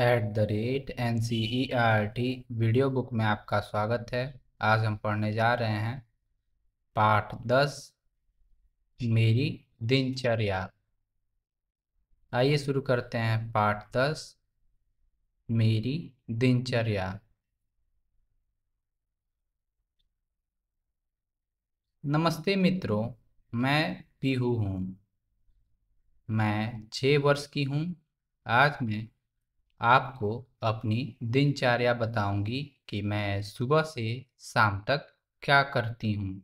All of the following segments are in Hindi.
eight the rate N C E R T video book में आपका स्वागत है आज हम पढ़ने जा रहे हैं पाठ दस मेरी दिनचर्या आइए शुरू करते हैं पाठ दस मेरी दिनचर्या नमस्ते मित्रों मैं पीहू हूँ मैं छः वर्ष की हूँ आज मैं आपको अपनी दिनचर्या बताऊंगी कि मैं सुबह से शाम तक क्या करती हूँ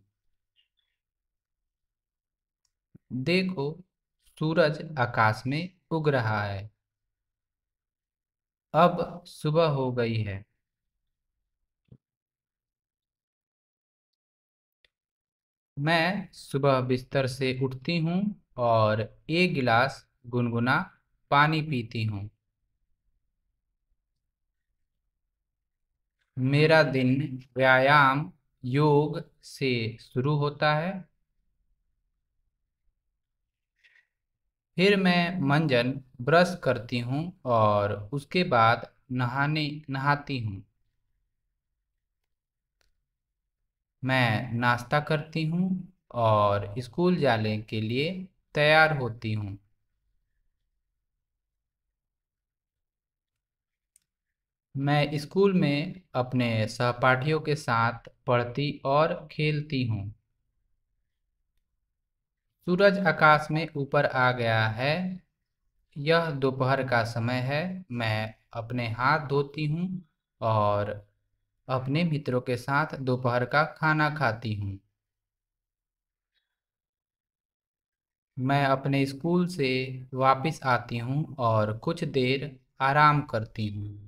देखो सूरज आकाश में उग रहा है अब सुबह हो गई है मैं सुबह बिस्तर से उठती हूँ और एक गिलास गुनगुना पानी पीती हूँ मेरा दिन व्यायाम योग से शुरू होता है फिर मैं मंजन ब्रश करती हूँ और उसके बाद नहाने नहाती हूँ मैं नाश्ता करती हूँ और स्कूल जाने के लिए तैयार होती हूँ मैं स्कूल में अपने सहपाठियों के साथ पढ़ती और खेलती हूँ सूरज आकाश में ऊपर आ गया है यह दोपहर का समय है मैं अपने हाथ धोती हूँ और अपने मित्रों के साथ दोपहर का खाना खाती हूँ मैं अपने स्कूल से वापस आती हूँ और कुछ देर आराम करती हूँ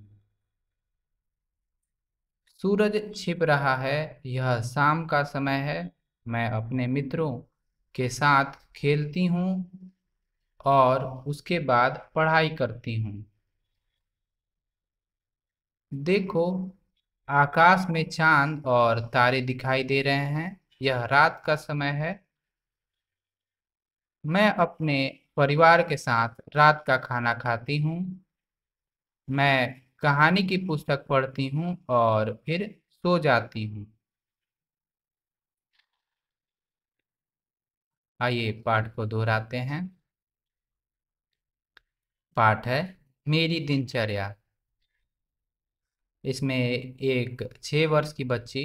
सूरज छिप रहा है यह शाम का समय है मैं अपने मित्रों के साथ खेलती हूँ और उसके बाद पढ़ाई करती हूँ देखो आकाश में चांद और तारे दिखाई दे रहे हैं यह रात का समय है मैं अपने परिवार के साथ रात का खाना खाती हूँ मैं कहानी की पुस्तक पढ़ती हूँ और फिर सो जाती हूँ आइए पाठ को दोहराते हैं पाठ है मेरी दिनचर्या इसमें एक छः वर्ष की बच्ची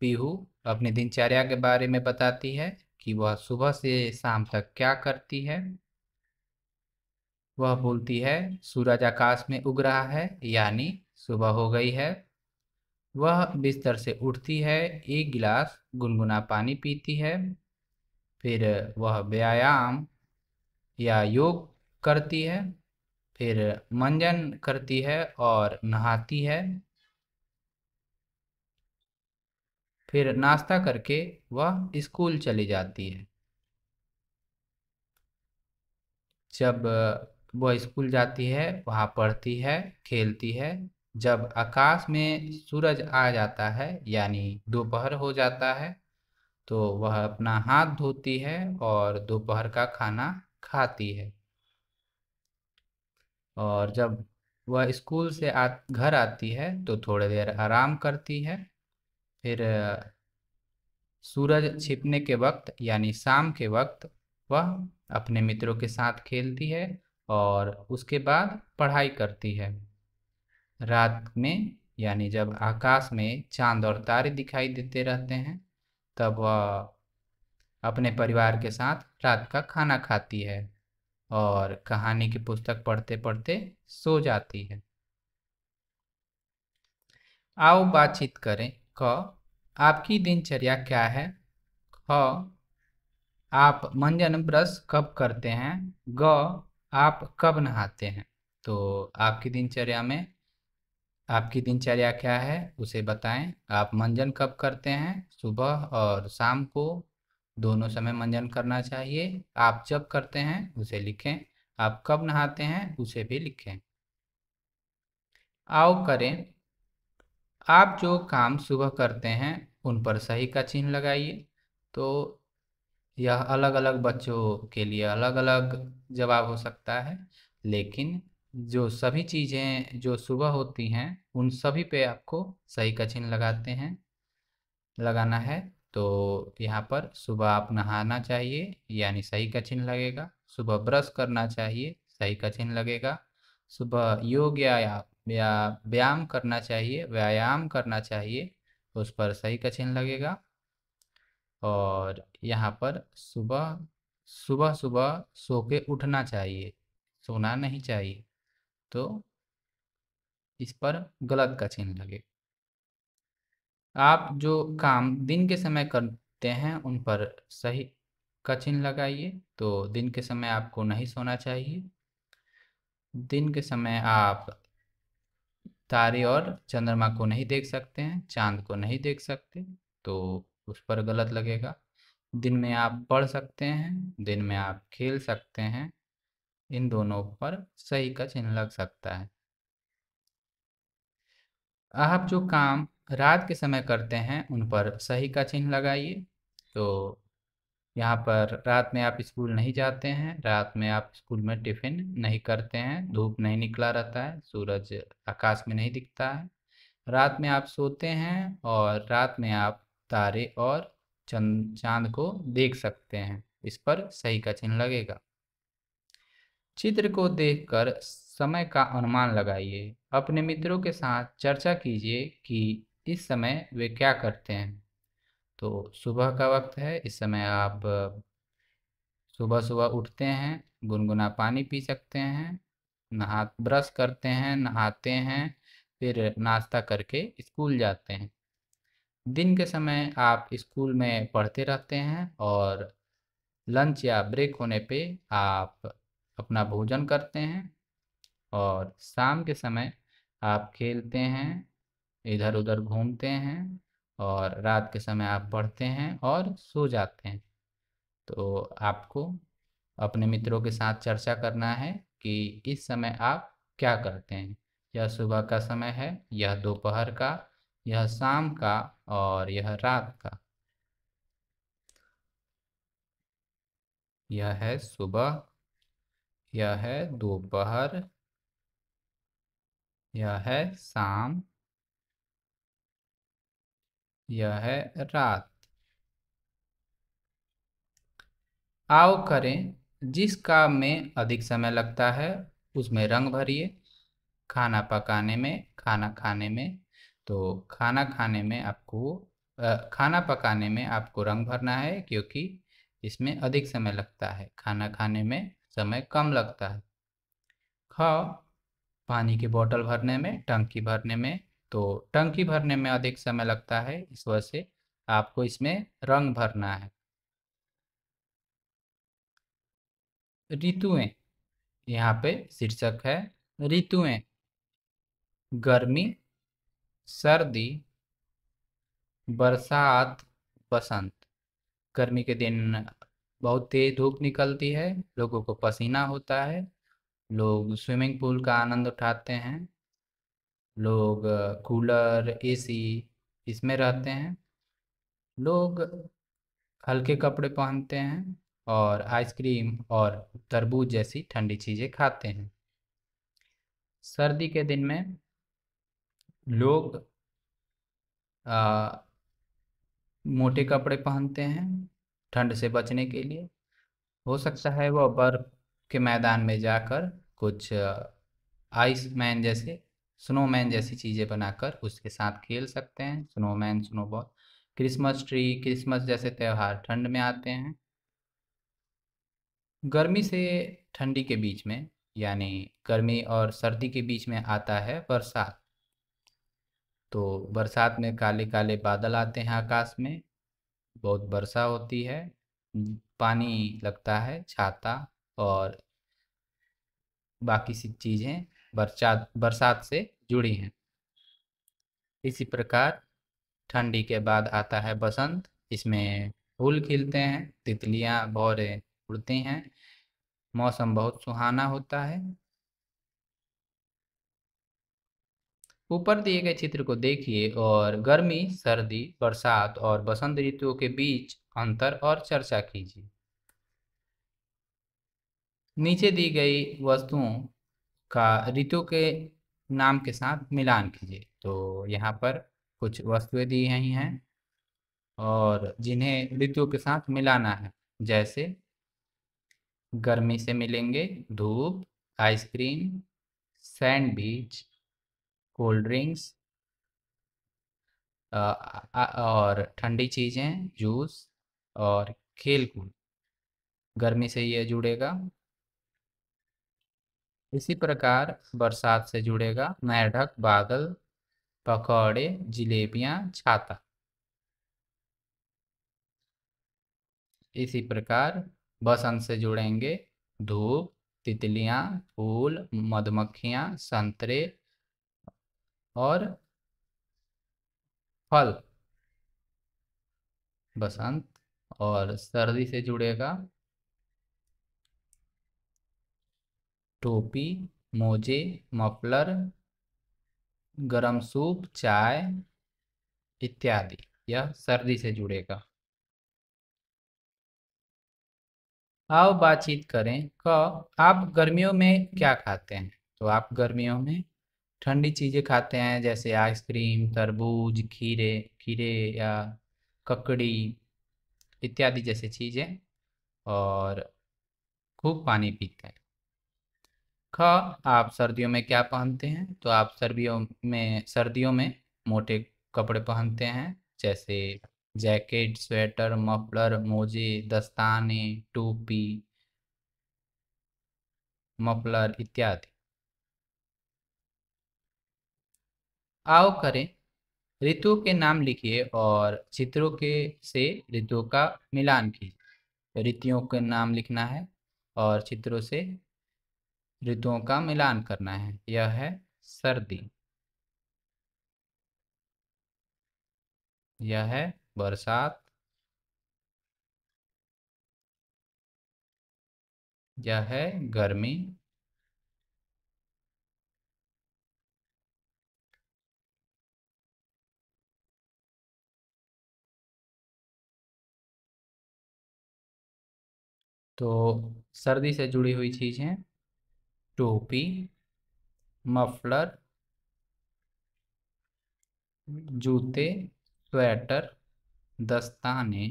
पीहू अपनी दिनचर्या के बारे में बताती है कि वह सुबह से शाम तक क्या करती है वह बोलती है सूरज आकाश में उग रहा है यानी सुबह हो गई है वह बिस्तर से उठती है एक गिलास गुनगुना पानी पीती है फिर वह व्यायाम या योग करती है फिर मंजन करती है और नहाती है फिर नाश्ता करके वह स्कूल चली जाती है जब वह स्कूल जाती है वहाँ पढ़ती है खेलती है जब आकाश में सूरज आ जाता है यानी दोपहर हो जाता है तो वह अपना हाथ धोती है और दोपहर का खाना खाती है और जब वह स्कूल से आ घर आती है तो थोड़ी देर आराम करती है फिर सूरज छिपने के वक्त यानी शाम के वक्त वह अपने मित्रों के साथ खेलती है और उसके बाद पढ़ाई करती है रात में यानी जब आकाश में चांद और तारे दिखाई देते रहते हैं तब वह अपने परिवार के साथ रात का खाना खाती है और कहानी की पुस्तक पढ़ते पढ़ते सो जाती है आओ बातचीत करें क आपकी दिनचर्या क्या है ख आप मंजन ब्रश कब करते हैं ग आप कब नहाते हैं तो आपकी दिनचर्या में आपकी दिनचर्या क्या है उसे बताएं आप मंजन कब करते हैं सुबह और शाम को दोनों समय मंजन करना चाहिए आप जब करते हैं उसे लिखें आप कब नहाते हैं उसे भी लिखें आओ करें आप जो काम सुबह करते हैं उन पर सही का चिन्ह लगाइए तो यह अलग अलग बच्चों के लिए अलग अलग जवाब हो सकता है लेकिन जो सभी चीज़ें जो सुबह होती हैं उन सभी पे आपको सही का चिन्ह लगाते हैं लगाना है तो यहाँ पर सुबह आप नहाना चाहिए यानी सही का चिन्ह लगेगा सुबह ब्रश करना चाहिए सही का चिन्ह लगेगा सुबह योग या व्यायाम करना चाहिए व्यायाम करना चाहिए उस पर सही का चिन्ह लगेगा और यहाँ पर सुबह सुबह सुबह सो के उठना चाहिए सोना नहीं चाहिए तो इस पर गलत का चिन्ह लगे आप जो काम दिन के समय करते हैं उन पर सही का चिन्ह लगाइए तो दिन के समय आपको नहीं सोना चाहिए दिन के समय आप तारे और चंद्रमा को नहीं देख सकते हैं चांद को नहीं देख सकते तो उस पर गलत लगेगा दिन में आप पढ़ सकते हैं दिन में आप खेल सकते हैं इन दोनों पर सही का चिन्ह लग सकता है आप जो काम रात के समय करते हैं उन पर सही का चिन्ह लगाइए तो यहाँ पर रात में आप स्कूल नहीं जाते हैं रात में आप स्कूल में टिफ़िन नहीं करते हैं धूप नहीं निकला रहता है सूरज आकाश में नहीं दिखता है रात में आप सोते हैं और रात में आप तारे और चंद चांद को देख सकते हैं इस पर सही का चिन्ह लगेगा चित्र को देखकर समय का अनुमान लगाइए अपने मित्रों के साथ चर्चा कीजिए कि इस समय वे क्या करते हैं तो सुबह का वक्त है इस समय आप सुबह सुबह उठते हैं गुनगुना पानी पी सकते हैं नहा ब्रश करते हैं नहाते हैं फिर नाश्ता करके स्कूल जाते हैं दिन के समय आप स्कूल में पढ़ते रहते हैं और लंच या ब्रेक होने पे आप अपना भोजन करते हैं और शाम के समय आप खेलते हैं इधर उधर घूमते हैं और रात के समय आप पढ़ते हैं और सो जाते हैं तो आपको अपने मित्रों के साथ चर्चा करना है कि इस समय आप क्या करते हैं यह सुबह का समय है यह दोपहर का यह शाम का और यह रात का यह है सुबह यह है दोपहर यह है शाम यह है रात आओ करें जिस काम में अधिक समय लगता है उसमें रंग भरिए खाना पकाने में खाना खाने में तो खाना खाने में आपको आ, खाना पकाने में आपको रंग भरना है क्योंकि इसमें अधिक समय लगता है खाना खाने में समय कम लगता है ख पानी की बोतल भरने में टंकी भरने में तो टंकी भरने में अधिक समय लगता है इस वजह से आपको इसमें रंग भरना है ऋतुएं यहाँ पे शीर्षक है ऋतुएं गर्मी सर्दी बरसात बसंत गर्मी के दिन बहुत तेज धूप निकलती है लोगों को पसीना होता है लोग स्विमिंग पूल का आनंद उठाते हैं लोग कूलर एसी इसमें रहते हैं लोग हल्के कपड़े पहनते हैं और आइसक्रीम और तरबूज जैसी ठंडी चीज़ें खाते हैं सर्दी के दिन में लोग आ, मोटे कपड़े पहनते हैं ठंड से बचने के लिए हो सकता है वह बर्फ के मैदान में जाकर कुछ आइसमैन जैसे स्नोमैन जैसी चीज़ें बनाकर उसके साथ खेल सकते हैं snowman snowball Christmas tree Christmas जैसे त्यौहार ठंड में आते हैं गर्मी से ठंडी के बीच में यानी गर्मी और सर्दी के बीच में आता है बरसात तो बरसात में काले काले बादल आते हैं आकाश में बहुत वर्षा होती है पानी लगता है छाता और बाकी सी चीज़ें बरसात बरसात से जुड़ी हैं इसी प्रकार ठंडी के बाद आता है बसंत इसमें फूल खिलते हैं तितलियां भौरे उड़ती हैं मौसम बहुत सुहाना होता है ऊपर दिए गए चित्र को देखिए और गर्मी सर्दी बरसात और बसंत ऋतुओं के बीच अंतर और चर्चा कीजिए नीचे दी गई वस्तुओं का ऋतु के नाम के साथ मिलान कीजिए तो यहाँ पर कुछ वस्तुएं दी गई हैं और जिन्हें ऋतुओं के साथ मिलाना है जैसे गर्मी से मिलेंगे धूप आइसक्रीम सैंडविच कोल्ड ड्रिंक्स और ठंडी चीज़ें जूस और खेल कूद गर्मी से यह जुड़ेगा इसी प्रकार बरसात से जुड़ेगा मेढक बादल पकौड़े जिलेबियाँ छाता इसी प्रकार बसंत से जुड़ेंगे धूप तितलियाँ फूल मधुमक्खियाँ संतरे और फल बसंत और सर्दी से जुड़ेगा टोपी मोजे मफलर गरम सूप चाय इत्यादि यह सर्दी से जुड़ेगा आओ बातचीत करें क आप गर्मियों में क्या खाते हैं तो आप गर्मियों में ठंडी चीज़ें खाते हैं जैसे आइसक्रीम तरबूज खीरे खीरे या ककड़ी इत्यादि जैसे चीज़ें और खूब पानी पीते हैं ख आप सर्दियों में क्या पहनते हैं तो आप सर्दियों में सर्दियों में मोटे कपड़े पहनते हैं जैसे जैकेट स्वेटर मफलर मोजे दस्ताने टोपी मफलर इत्यादि आओ करें ऋतु के नाम लिखिए और चित्रों के से ऋतुओं का मिलान कीजिए ऋतुओं के नाम लिखना है और चित्रों से ऋतुओं का मिलान करना है यह है सर्दी यह है बरसात यह है गर्मी तो सर्दी से जुड़ी हुई चीज़ें टोपी मफलर जूते स्वेटर दस्ताने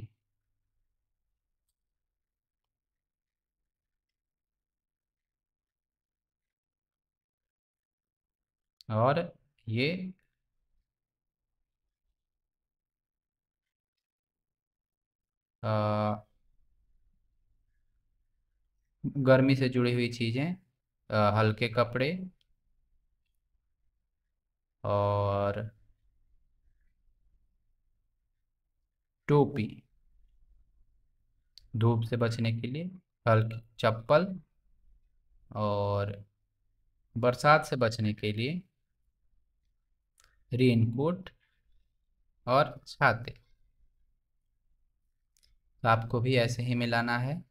और ये आ, गर्मी से जुड़ी हुई चीज़ें हल्के कपड़े और टोपी धूप से बचने के लिए हल्की चप्पल और बरसात से बचने के लिए रेनकोट और छाते आपको भी ऐसे ही मिलाना है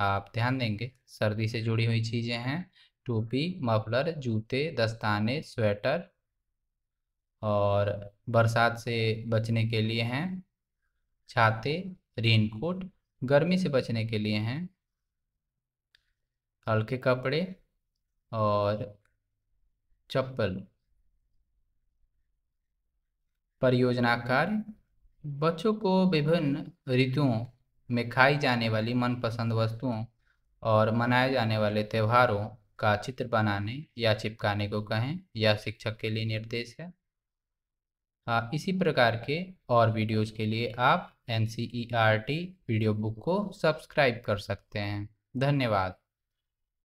आप ध्यान देंगे सर्दी से जुड़ी हुई चीज़ें हैं टोपी मफलर जूते दस्ताने स्वेटर और बरसात से बचने के लिए हैं छाते रेनकोट गर्मी से बचने के लिए हैं हल्के कपड़े और चप्पल परियोजना कार्य बच्चों को विभिन्न ऋतुओं में खाई जाने वाली मनपसंद वस्तुओं और मनाए जाने वाले त्योहारों का चित्र बनाने या चिपकाने को कहें यह शिक्षक के लिए निर्देश है हाँ, इसी प्रकार के और वीडियोस के लिए आप N C E R T video book को सब्सक्राइब कर सकते हैं धन्यवाद